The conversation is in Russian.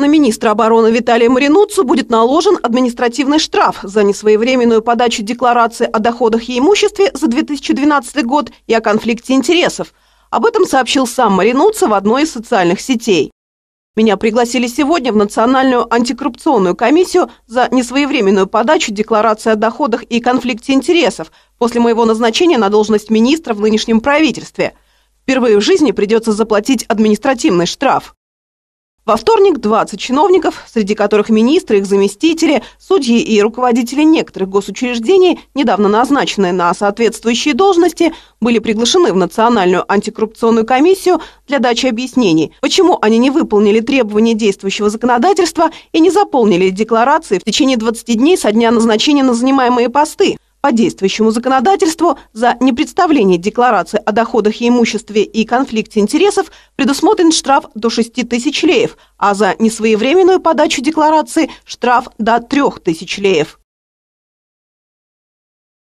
На министра обороны Виталия Маринуцу будет наложен административный штраф за несвоевременную подачу декларации о доходах и имуществе за 2012 год и о конфликте интересов. Об этом сообщил сам Маринуца в одной из социальных сетей. Меня пригласили сегодня в Национальную антикоррупционную комиссию за несвоевременную подачу декларации о доходах и конфликте интересов после моего назначения на должность министра в нынешнем правительстве. Впервые в жизни придется заплатить административный штраф. Во вторник 20 чиновников, среди которых министры, их заместители, судьи и руководители некоторых госучреждений, недавно назначенные на соответствующие должности, были приглашены в Национальную антикоррупционную комиссию для дачи объяснений, почему они не выполнили требования действующего законодательства и не заполнили декларации в течение 20 дней со дня назначения на занимаемые посты. По действующему законодательству за непредставление декларации о доходах и имуществе и конфликте интересов предусмотрен штраф до 6 тысяч леев, а за несвоевременную подачу декларации штраф до 3 тысяч леев.